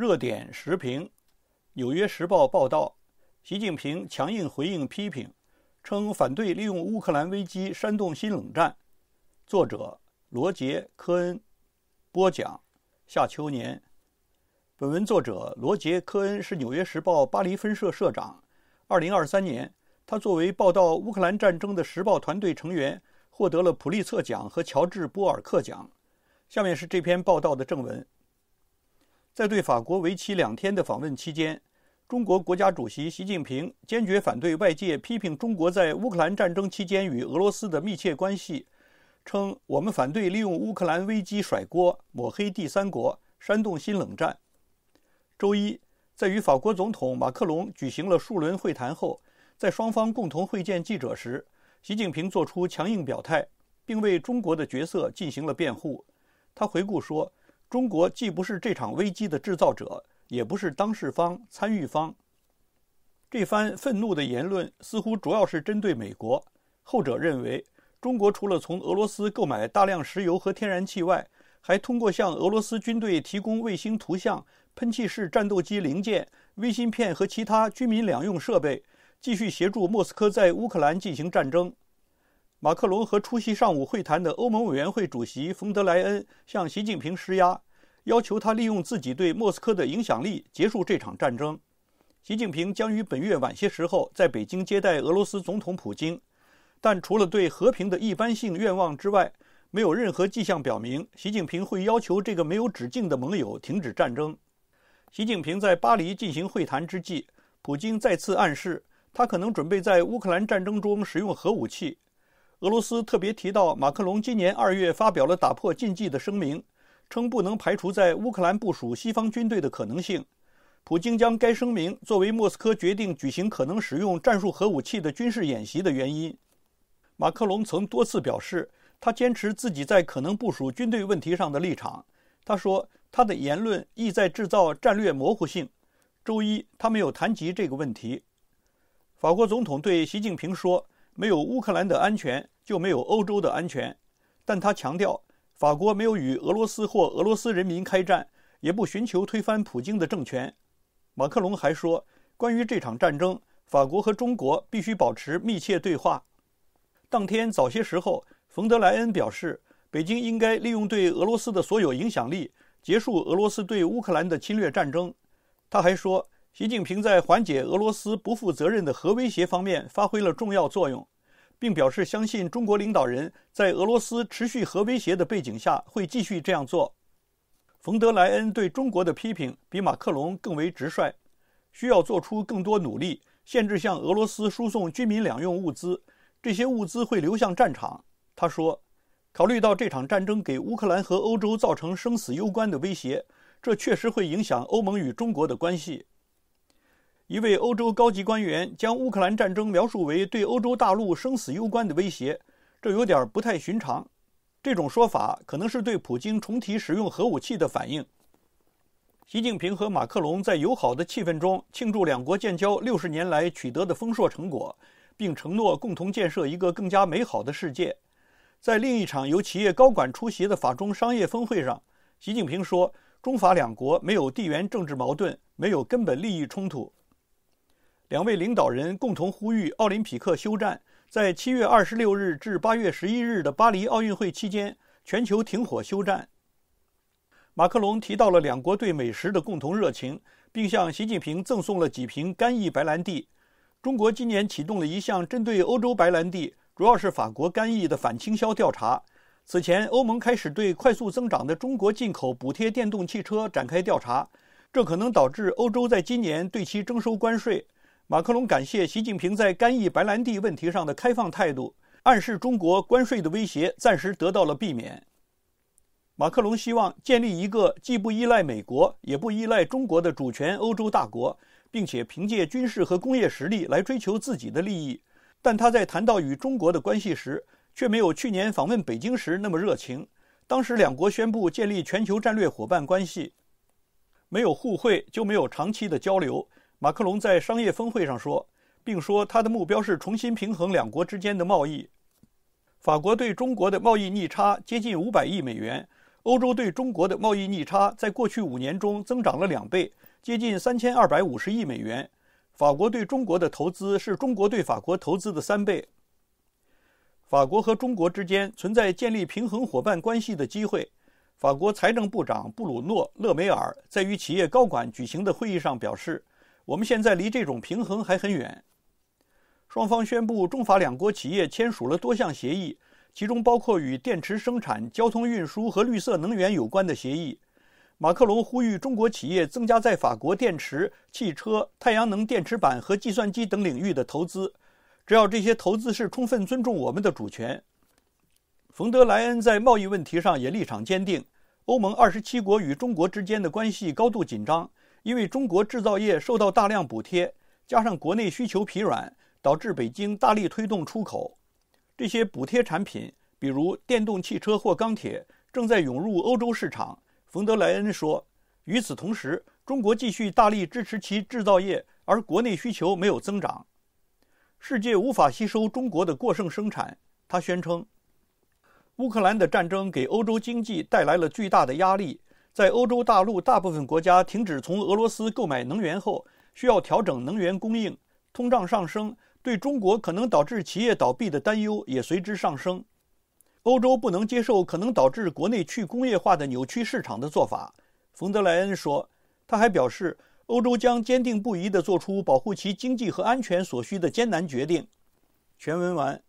热点时评，《纽约时报》报道，习近平强硬回应批评，称反对利用乌克兰危机煽动新冷战。作者罗杰·科恩，播讲夏秋年。本文作者罗杰·科恩是《纽约时报》巴黎分社社长。二零二三年，他作为报道乌克兰战争的时报团队成员，获得了普利策奖和乔治·波尔克奖。下面是这篇报道的正文。在对法国为期两天的访问期间，中国国家主席习近平坚决反对外界批评中国在乌克兰战争期间与俄罗斯的密切关系，称：“我们反对利用乌克兰危机甩锅、抹黑第三国、煽动新冷战。”周一，在与法国总统马克龙举行了数轮会谈后，在双方共同会见记者时，习近平作出强硬表态，并为中国的角色进行了辩护。他回顾说。中国既不是这场危机的制造者，也不是当事方、参与方。这番愤怒的言论似乎主要是针对美国。后者认为，中国除了从俄罗斯购买大量石油和天然气外，还通过向俄罗斯军队提供卫星图像、喷气式战斗机零件、微芯片和其他军民两用设备，继续协助莫斯科在乌克兰进行战争。马克龙和出席上午会谈的欧盟委员会主席冯德莱恩向习近平施压，要求他利用自己对莫斯科的影响力结束这场战争。习近平将于本月晚些时候在北京接待俄罗斯总统普京，但除了对和平的一般性愿望之外，没有任何迹象表明习近平会要求这个没有止境的盟友停止战争。习近平在巴黎进行会谈之际，普京再次暗示他可能准备在乌克兰战争中使用核武器。俄罗斯特别提到，马克龙今年二月发表了打破禁忌的声明，称不能排除在乌克兰部署西方军队的可能性。普京将该声明作为莫斯科决定举行可能使用战术核武器的军事演习的原因。马克龙曾多次表示，他坚持自己在可能部署军队问题上的立场。他说，他的言论意在制造战略模糊性。周一，他没有谈及这个问题。法国总统对习近平说。没有乌克兰的安全，就没有欧洲的安全。但他强调，法国没有与俄罗斯或俄罗斯人民开战，也不寻求推翻普京的政权。马克龙还说，关于这场战争，法国和中国必须保持密切对话。当天早些时候，冯德莱恩表示，北京应该利用对俄罗斯的所有影响力，结束俄罗斯对乌克兰的侵略战争。他还说。习近平在缓解俄罗斯不负责任的核威胁方面发挥了重要作用，并表示相信中国领导人在俄罗斯持续核威胁的背景下会继续这样做。冯德莱恩对中国的批评比马克龙更为直率，需要做出更多努力，限制向俄罗斯输送军民两用物资，这些物资会流向战场。他说：“考虑到这场战争给乌克兰和欧洲造成生死攸关的威胁，这确实会影响欧盟与中国的关系。”一位欧洲高级官员将乌克兰战争描述为对欧洲大陆生死攸关的威胁，这有点不太寻常。这种说法可能是对普京重提使用核武器的反应。习近平和马克龙在友好的气氛中庆祝两国建交六十年来取得的丰硕成果，并承诺共同建设一个更加美好的世界。在另一场由企业高管出席的法中商业峰会上，习近平说：“中法两国没有地缘政治矛盾，没有根本利益冲突。”两位领导人共同呼吁奥林匹克休战，在七月二十六日至八月十一日的巴黎奥运会期间，全球停火休战。马克龙提到了两国对美食的共同热情，并向习近平赠送了几瓶干邑白兰地。中国今年启动了一项针对欧洲白兰地，主要是法国干邑的反倾销调查。此前，欧盟开始对快速增长的中国进口补贴电动汽车展开调查，这可能导致欧洲在今年对其征收关税。马克龙感谢习近平在甘意白兰地问题上的开放态度，暗示中国关税的威胁暂时得到了避免。马克龙希望建立一个既不依赖美国也不依赖中国的主权欧洲大国，并且凭借军事和工业实力来追求自己的利益。但他在谈到与中国的关系时，却没有去年访问北京时那么热情。当时两国宣布建立全球战略伙伴关系，没有互惠就没有长期的交流。马克龙在商业峰会上说，并说他的目标是重新平衡两国之间的贸易。法国对中国的贸易逆差接近五百亿美元，欧洲对中国的贸易逆差在过去五年中增长了两倍，接近三千二百五十亿美元。法国对中国的投资是中国对法国投资的三倍。法国和中国之间存在建立平衡伙伴关系的机会。法国财政部长布鲁诺·勒梅尔在与企业高管举行的会议上表示。我们现在离这种平衡还很远。双方宣布，中法两国企业签署了多项协议，其中包括与电池生产、交通运输和绿色能源有关的协议。马克龙呼吁中国企业增加在法国电池、汽车、太阳能电池板和计算机等领域的投资，只要这些投资是充分尊重我们的主权。冯德莱恩在贸易问题上也立场坚定，欧盟二十七国与中国之间的关系高度紧张。因为中国制造业受到大量补贴，加上国内需求疲软，导致北京大力推动出口。这些补贴产品，比如电动汽车或钢铁，正在涌入欧洲市场。冯德莱恩说：“与此同时，中国继续大力支持其制造业，而国内需求没有增长。世界无法吸收中国的过剩生产。”他宣称，乌克兰的战争给欧洲经济带来了巨大的压力。在欧洲大陆大部分国家停止从俄罗斯购买能源后，需要调整能源供应，通胀上升，对中国可能导致企业倒闭的担忧也随之上升。欧洲不能接受可能导致国内去工业化的扭曲市场的做法，冯德莱恩说。他还表示，欧洲将坚定不移地做出保护其经济和安全所需的艰难决定。全文完。